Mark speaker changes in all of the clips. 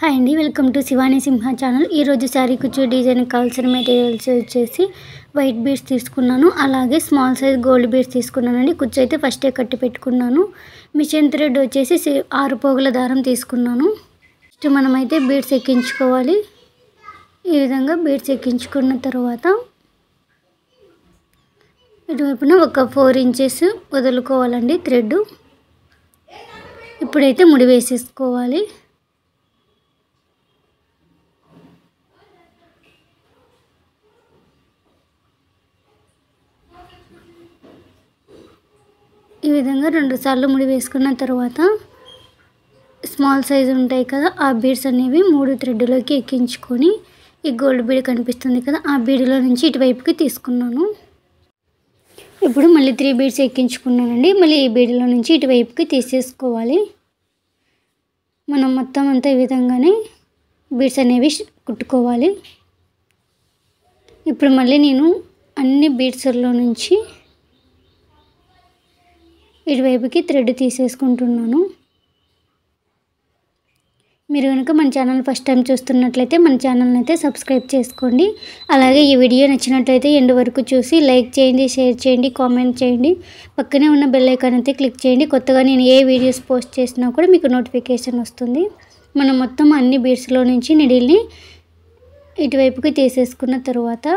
Speaker 1: Hi అండి welcome to Shivani Simha channel ఈరోజు శారీ కుచ్చు డిజైన్ కావాల్సిన మెటీరియల్స్ వచ్చేసి వైట్ బీడ్స్ తీసుకున్నాను అలాగే స్మాల్ సైజ్ గోల్డ్ బీడ్స్ తీసుకున్నానండి కుచ్చు అయితే ఫస్టే కట్టి పెట్టుకున్నాను మిషన్ థ్రెడ్ వచ్చేసి ఆరు పోగుల దారం తీసుకున్నాను ఫస్ట్ మనమైతే బీడ్స్ ఎక్కించుకోవాలి ఈ విధంగా బీడ్స్ ఎక్కించుకున్న తర్వాత ఇటువైపున ఒక ఫోర్ ఇంచెస్ వదులుకోవాలండి థ్రెడ్ ఇప్పుడైతే ముడి వేసేసుకోవాలి ఈ విధంగా రెండుసార్లు ముడి వేసుకున్న తర్వాత స్మాల్ సైజు ఉంటాయి కదా ఆ బీడ్స్ అనేవి మూడు థ్రెడ్లోకి ఎక్కించుకొని ఈ గోల్డ్ బీడ్ కనిపిస్తుంది కదా ఆ బీడ్లో నుంచి ఇటువైపుకి తీసుకున్నాను ఇప్పుడు మళ్ళీ త్రీ బీడ్స్ ఎక్కించుకున్నానండి మళ్ళీ ఈ బీడ్లో నుంచి ఇటువైపుకి తీసేసుకోవాలి మనం మొత్తం అంతా ఈ విధంగానే బీడ్స్ అనేవి కుట్టుకోవాలి ఇప్పుడు మళ్ళీ నేను అన్ని బీడ్స్లో నుంచి ఇటువైపుకి థ్రెడ్ తీసేసుకుంటున్నాను మీరు కనుక మన ఛానల్ ఫస్ట్ టైం చూస్తున్నట్లయితే మన ఛానల్ని అయితే సబ్స్క్రైబ్ చేసుకోండి అలాగే ఈ వీడియో నచ్చినట్లయితే ఎండు వరకు చూసి లైక్ చేయండి షేర్ చేయండి కామెంట్ చేయండి పక్కనే ఉన్న బెల్ ఐకాన్ అయితే క్లిక్ చేయండి కొత్తగా నేను ఏ వీడియోస్ పోస్ట్ చేసినా కూడా మీకు నోటిఫికేషన్ వస్తుంది మనం మొత్తం అన్ని బీడ్స్లో నుంచి నిడిల్ని ఇటువైపుకి తీసేసుకున్న తర్వాత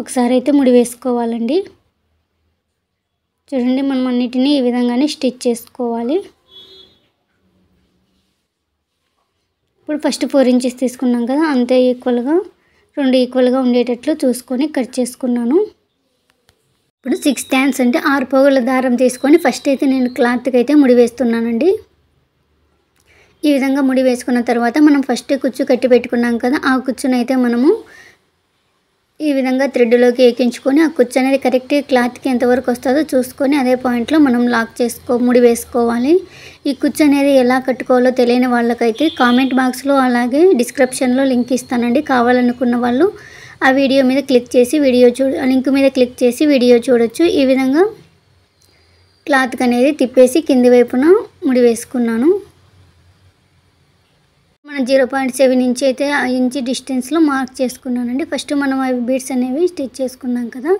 Speaker 1: ఒకసారి అయితే ముడి వేసుకోవాలండి చూడండి మనం అన్నిటినీ ఈ విధంగానే స్టిచ్ చేసుకోవాలి ఇప్పుడు ఫస్ట్ ఫోర్ ఇంచెస్ తీసుకున్నాం కదా అంతే ఈక్వల్గా రెండు ఈక్వల్గా ఉండేటట్లు చూసుకొని కట్ చేసుకున్నాను ఇప్పుడు సిక్స్ ట్యాన్స్ అంటే ఆరు పోగుల దారం తీసుకొని ఫస్ట్ అయితే నేను క్లాత్కి అయితే ముడి వేస్తున్నానండి ఈ విధంగా ముడి వేసుకున్న తర్వాత మనం ఫస్ట్ కుచ్చు కట్టి పెట్టుకున్నాం కదా ఆ కుచ్చునైతే మనము ఈ విధంగా థ్రెడ్లోకి ఎక్కించుకొని ఆ కుచ్చు అనేది కరెక్ట్ క్లాత్కి ఎంతవరకు వస్తుందో చూసుకొని అదే పాయింట్లో మనం లాక్ చేసుకో ముడి వేసుకోవాలి ఈ కుచ్చు అనేది ఎలా కట్టుకోవాలో తెలియని వాళ్ళకైతే కామెంట్ బాక్స్లో అలాగే డిస్క్రిప్షన్లో లింక్ ఇస్తానండి కావాలనుకున్న వాళ్ళు ఆ వీడియో మీద క్లిక్ చేసి వీడియో చూ లింక్ మీద క్లిక్ చేసి వీడియో చూడొచ్చు ఈ విధంగా క్లాత్కి అనేది తిప్పేసి కింది వైపున ముడి వేసుకున్నాను జీరో పాయింట్ సెవెన్ ఇంచ్ అయితే ఆ ఇంచ్ డిస్టెన్స్లో మార్క్ చేసుకున్నానండి ఫస్ట్ మనం అవి బీడ్స్ అనేవి స్టిచ్ చేసుకున్నాం కదా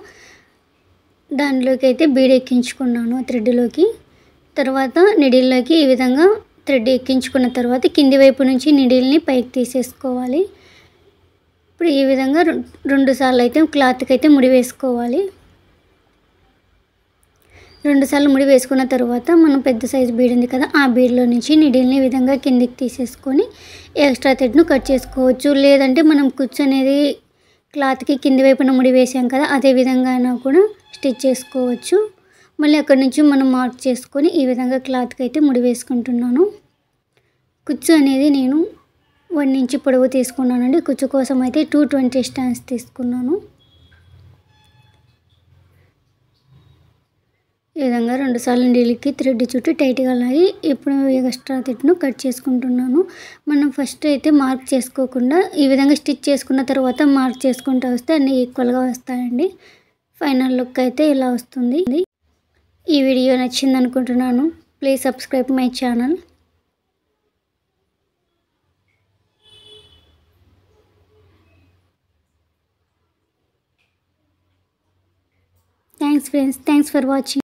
Speaker 1: దానిలోకి అయితే బీడ్ ఎక్కించుకున్నాను థ్రెడ్లోకి తర్వాత నిడిల్లోకి ఈ విధంగా థ్రెడ్ ఎక్కించుకున్న తర్వాత కింది వైపు నుంచి నిడిల్ని పైకి తీసేసుకోవాలి ఇప్పుడు ఈ విధంగా రెండు సార్లు అయితే క్లాత్కి అయితే ముడి వేసుకోవాలి రెండుసార్లు ముడి వేసుకున్న తర్వాత మనం పెద్ద సైజు బీడ్ ఉంది కదా ఆ బీడ్లో నుంచి నిడిల్ని విధంగా కిందికి తీసేసుకొని ఎక్స్ట్రా థ్రెడ్ను కట్ చేసుకోవచ్చు లేదంటే మనం కుచ్చు అనేది క్లాత్కి కింది వైపున ముడి వేసాం కదా అదే విధంగా అయినా కూడా స్టిచ్ చేసుకోవచ్చు మళ్ళీ అక్కడి నుంచి మనం మార్క్ చేసుకొని ఈ విధంగా క్లాత్కి అయితే ముడి వేసుకుంటున్నాను కుచ్చు అనేది నేను వన్ ఇంచ్ పొడవు తీసుకున్నానండి కుచ్చు కోసం అయితే టూ ట్వంటీ స్టాన్స్ తీసుకున్నాను ఈ విధంగా రెండుసార్లు నీళ్ళకి థ్రెడ్ చుట్టూ టైట్గా లాగి ఇప్పుడు ఎక్స్ట్రా థ్రెడ్ను కట్ చేసుకుంటున్నాను మనం ఫస్ట్ అయితే మార్క్ చేసుకోకుండా ఈ విధంగా స్టిచ్ చేసుకున్న తర్వాత మార్క్ చేసుకుంటూ వస్తే అన్నీ ఈక్వల్గా వస్తాయండి ఫైనల్ లుక్ అయితే ఇలా వస్తుంది ఈ వీడియో నచ్చింది అనుకుంటున్నాను please subscribe my channel Thanks friends. Thanks for watching.